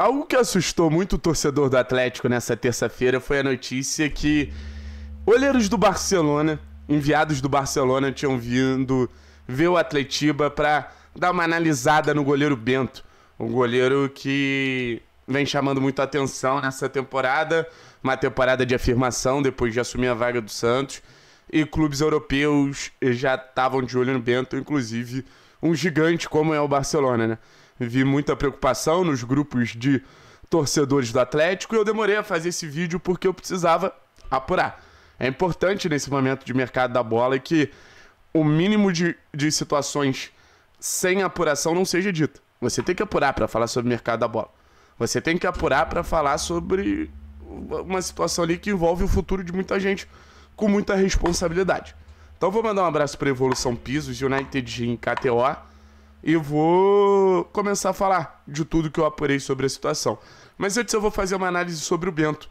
Algo que assustou muito o torcedor do Atlético nessa terça-feira foi a notícia que olheiros do Barcelona, enviados do Barcelona, tinham vindo ver o Atletiba para dar uma analisada no goleiro Bento, um goleiro que vem chamando muita atenção nessa temporada, uma temporada de afirmação depois de assumir a vaga do Santos, e clubes europeus já estavam de olho no Bento, inclusive um gigante como é o Barcelona, né? vi muita preocupação nos grupos de torcedores do Atlético e eu demorei a fazer esse vídeo porque eu precisava apurar. É importante nesse momento de mercado da bola que o mínimo de, de situações sem apuração não seja dito. Você tem que apurar para falar sobre o mercado da bola. Você tem que apurar para falar sobre uma situação ali que envolve o futuro de muita gente com muita responsabilidade. Então vou mandar um abraço para Evolução Pisos, United em KTO e vou começar a falar de tudo que eu apurei sobre a situação. Mas antes eu vou fazer uma análise sobre o Bento.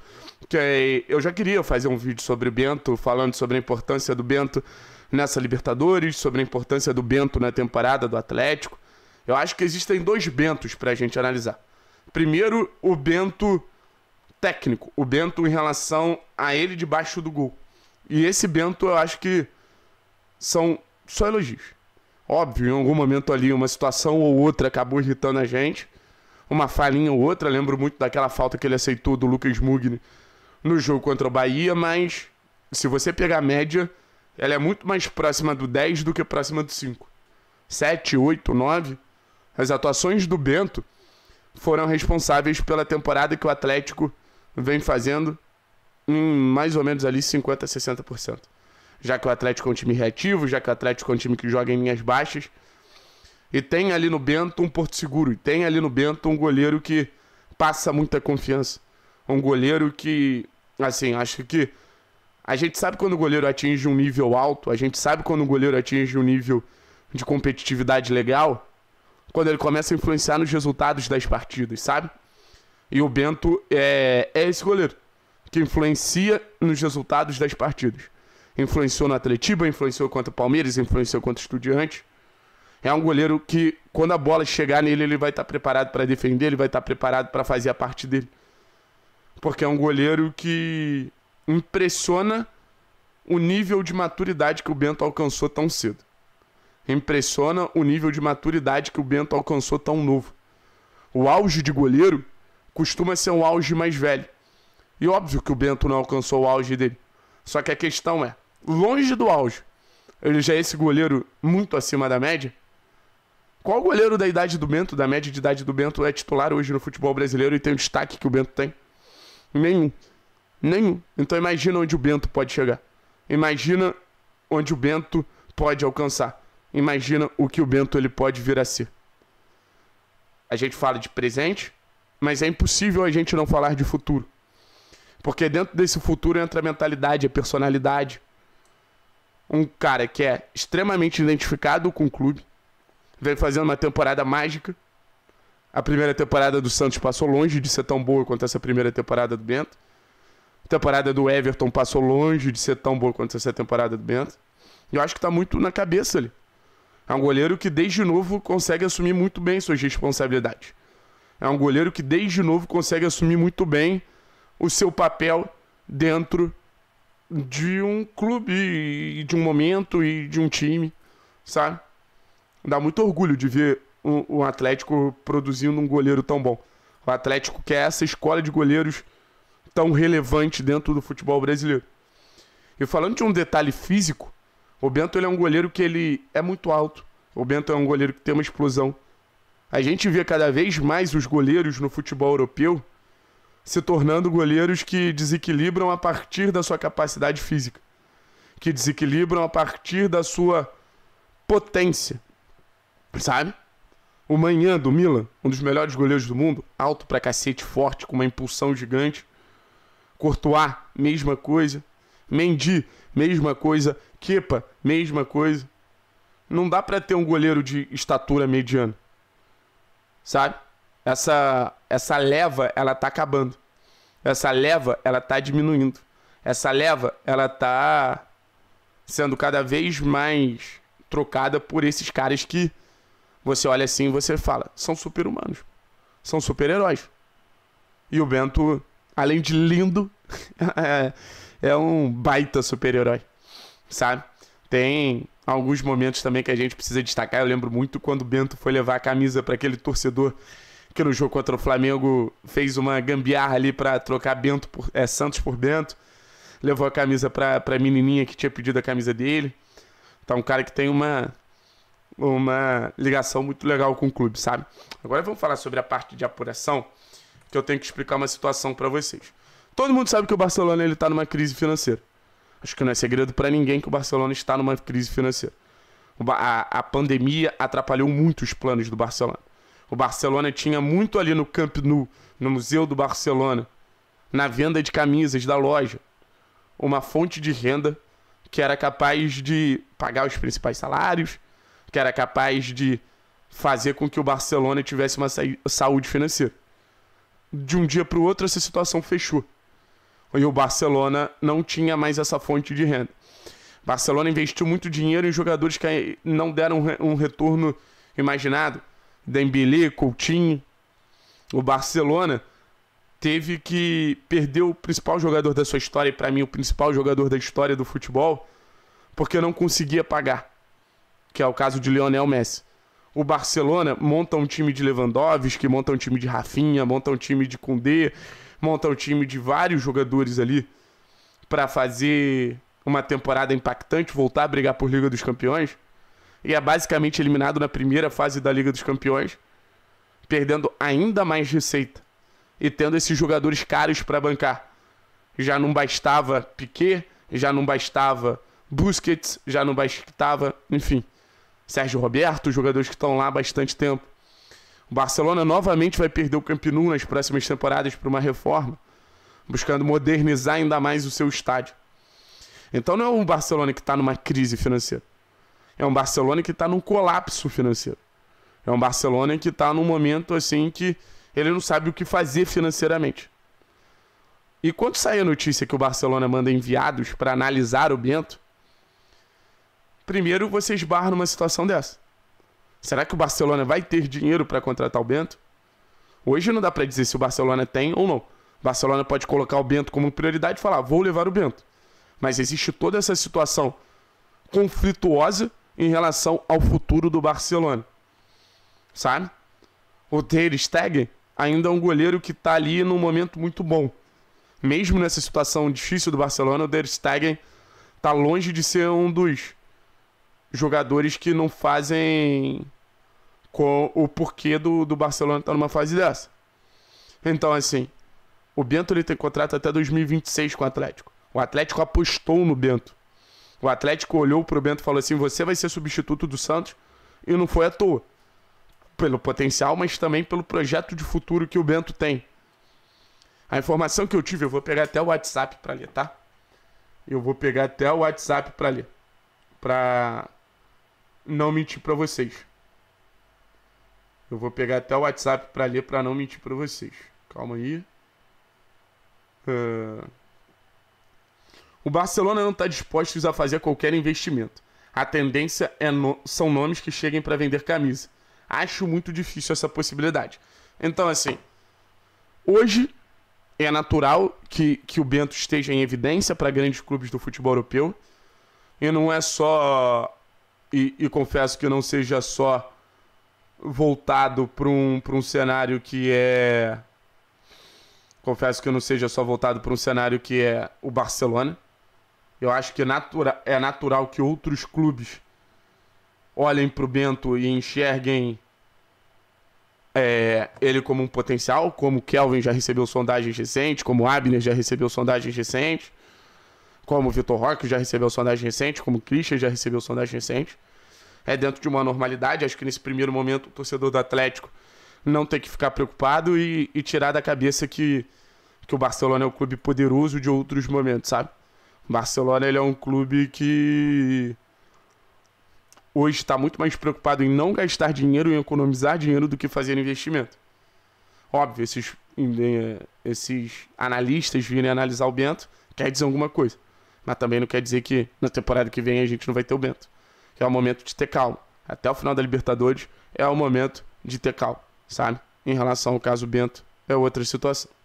Que é, eu já queria fazer um vídeo sobre o Bento, falando sobre a importância do Bento nessa Libertadores, sobre a importância do Bento na temporada do Atlético. Eu acho que existem dois Bentos para a gente analisar. Primeiro, o Bento técnico, o Bento em relação a ele debaixo do gol. E esse Bento eu acho que são só elogios. Óbvio, em algum momento ali, uma situação ou outra acabou irritando a gente. Uma falinha ou outra, lembro muito daquela falta que ele aceitou do Lucas Mugni no jogo contra o Bahia, mas se você pegar a média, ela é muito mais próxima do 10 do que próxima do 5. 7, 8, 9. As atuações do Bento foram responsáveis pela temporada que o Atlético vem fazendo em mais ou menos ali 50, 60% já que o Atlético é um time reativo, já que o Atlético é um time que joga em linhas baixas. E tem ali no Bento um Porto Seguro, e tem ali no Bento um goleiro que passa muita confiança. Um goleiro que, assim, acho que a gente sabe quando o goleiro atinge um nível alto, a gente sabe quando o goleiro atinge um nível de competitividade legal, quando ele começa a influenciar nos resultados das partidas, sabe? E o Bento é, é esse goleiro que influencia nos resultados das partidas influenciou no Atletiba, influenciou contra o Palmeiras, influenciou contra o Estudiante. É um goleiro que, quando a bola chegar nele, ele vai estar tá preparado para defender, ele vai estar tá preparado para fazer a parte dele. Porque é um goleiro que impressiona o nível de maturidade que o Bento alcançou tão cedo. Impressiona o nível de maturidade que o Bento alcançou tão novo. O auge de goleiro costuma ser um auge mais velho. E óbvio que o Bento não alcançou o auge dele. Só que a questão é: longe do auge, ele já é esse goleiro muito acima da média? Qual goleiro da idade do Bento, da média de idade do Bento, é titular hoje no futebol brasileiro e tem o destaque que o Bento tem? Nenhum. Nenhum. Então imagina onde o Bento pode chegar. Imagina onde o Bento pode alcançar. Imagina o que o Bento ele pode vir a ser. A gente fala de presente, mas é impossível a gente não falar de futuro. Porque dentro desse futuro entra a mentalidade, a personalidade, um cara que é extremamente identificado com o clube, vem fazendo uma temporada mágica. A primeira temporada do Santos passou longe de ser tão boa quanto essa primeira temporada do Bento. A temporada do Everton passou longe de ser tão boa quanto essa temporada do Bento. E eu acho que tá muito na cabeça ali. É um goleiro que desde novo consegue assumir muito bem suas responsabilidades. É um goleiro que desde novo consegue assumir muito bem o seu papel dentro de um clube, de um momento e de um time, sabe? Dá muito orgulho de ver um, um Atlético produzindo um goleiro tão bom. O Atlético que é essa escola de goleiros tão relevante dentro do futebol brasileiro. E falando de um detalhe físico, o Bento ele é um goleiro que ele é muito alto. O Bento é um goleiro que tem uma explosão. A gente vê cada vez mais os goleiros no futebol europeu se tornando goleiros que desequilibram a partir da sua capacidade física, que desequilibram a partir da sua potência, sabe? O Manhã do Milan, um dos melhores goleiros do mundo, alto pra cacete, forte, com uma impulsão gigante. Courtois, mesma coisa. Mendy, mesma coisa. Kepa, mesma coisa. Não dá para ter um goleiro de estatura mediana. Sabe? essa, essa leva, ela tá acabando. Essa leva, ela tá diminuindo. Essa leva, ela tá sendo cada vez mais trocada por esses caras que você olha assim e você fala, são super-humanos. São super-heróis. E o Bento, além de lindo, é, é um baita super-herói, sabe? Tem alguns momentos também que a gente precisa destacar. Eu lembro muito quando o Bento foi levar a camisa para aquele torcedor que no jogo contra o Flamengo fez uma gambiarra ali para trocar Bento por, é, Santos por Bento. Levou a camisa pra, pra menininha que tinha pedido a camisa dele. Tá um cara que tem uma, uma ligação muito legal com o clube, sabe? Agora vamos falar sobre a parte de apuração, que eu tenho que explicar uma situação para vocês. Todo mundo sabe que o Barcelona ele tá numa crise financeira. Acho que não é segredo para ninguém que o Barcelona está numa crise financeira. A, a pandemia atrapalhou muito os planos do Barcelona. O Barcelona tinha muito ali no Camp Nou, no Museu do Barcelona, na venda de camisas da loja, uma fonte de renda que era capaz de pagar os principais salários, que era capaz de fazer com que o Barcelona tivesse uma saúde financeira. De um dia para o outro, essa situação fechou. E o Barcelona não tinha mais essa fonte de renda. Barcelona investiu muito dinheiro em jogadores que não deram um retorno imaginado. Dembélé, Coutinho, o Barcelona teve que perder o principal jogador da sua história e para mim o principal jogador da história do futebol, porque não conseguia pagar, que é o caso de Lionel Messi. O Barcelona monta um time de Lewandowski, monta um time de Rafinha, monta um time de Koundé, monta um time de vários jogadores ali para fazer uma temporada impactante, voltar a brigar por Liga dos Campeões e é basicamente eliminado na primeira fase da Liga dos Campeões, perdendo ainda mais receita e tendo esses jogadores caros para bancar. Já não bastava Piquet, já não bastava Busquets, já não bastava, enfim, Sérgio Roberto, jogadores que estão lá há bastante tempo. O Barcelona novamente vai perder o Camp Nou nas próximas temporadas para uma reforma, buscando modernizar ainda mais o seu estádio. Então não é o Barcelona que está numa crise financeira. É um Barcelona que está num colapso financeiro. É um Barcelona que está num momento assim que ele não sabe o que fazer financeiramente. E quando sai a notícia que o Barcelona manda enviados para analisar o Bento, primeiro você esbarra numa situação dessa. Será que o Barcelona vai ter dinheiro para contratar o Bento? Hoje não dá para dizer se o Barcelona tem ou não. O Barcelona pode colocar o Bento como prioridade e falar: ah, vou levar o Bento. Mas existe toda essa situação conflituosa em relação ao futuro do Barcelona. Sabe? O Ter Stegen ainda é um goleiro que está ali num momento muito bom. Mesmo nessa situação difícil do Barcelona, o Ter Stegen está longe de ser um dos jogadores que não fazem com o porquê do, do Barcelona estar tá numa fase dessa. Então, assim, o Bento ele tem contrato até 2026 com o Atlético. O Atlético apostou no Bento. O Atlético olhou pro Bento e falou assim: você vai ser substituto do Santos, e não foi à toa. Pelo potencial, mas também pelo projeto de futuro que o Bento tem. A informação que eu tive, eu vou pegar até o WhatsApp para ler, tá? Eu vou pegar até o WhatsApp para ler. Pra não mentir para vocês. Eu vou pegar até o WhatsApp para ler para não mentir para vocês. Calma aí. Uh... O Barcelona não está disposto a fazer qualquer investimento. A tendência é no... são nomes que cheguem para vender camisa. Acho muito difícil essa possibilidade. Então, assim, hoje é natural que, que o Bento esteja em evidência para grandes clubes do futebol europeu. E não é só. E, e confesso que não seja só voltado para um, um cenário que é. Confesso que não seja só voltado para um cenário que é o Barcelona. Eu acho que natura é natural que outros clubes olhem para o Bento e enxerguem é, ele como um potencial, como Kelvin já recebeu sondagens recentes, como Abner já recebeu sondagens recentes, como Vitor Roque já recebeu sondagens recentes, como Christian já recebeu sondagens recentes. É dentro de uma normalidade, acho que nesse primeiro momento o torcedor do Atlético não tem que ficar preocupado e, e tirar da cabeça que, que o Barcelona é um clube poderoso de outros momentos, sabe? Barcelona ele é um clube que hoje está muito mais preocupado em não gastar dinheiro, em economizar dinheiro do que fazer investimento. Óbvio, esses, é, esses analistas virem analisar o Bento quer dizer alguma coisa. Mas também não quer dizer que na temporada que vem a gente não vai ter o Bento. É o momento de ter calma. Até o final da Libertadores é o momento de ter calma, sabe? Em relação ao caso Bento, é outra situação.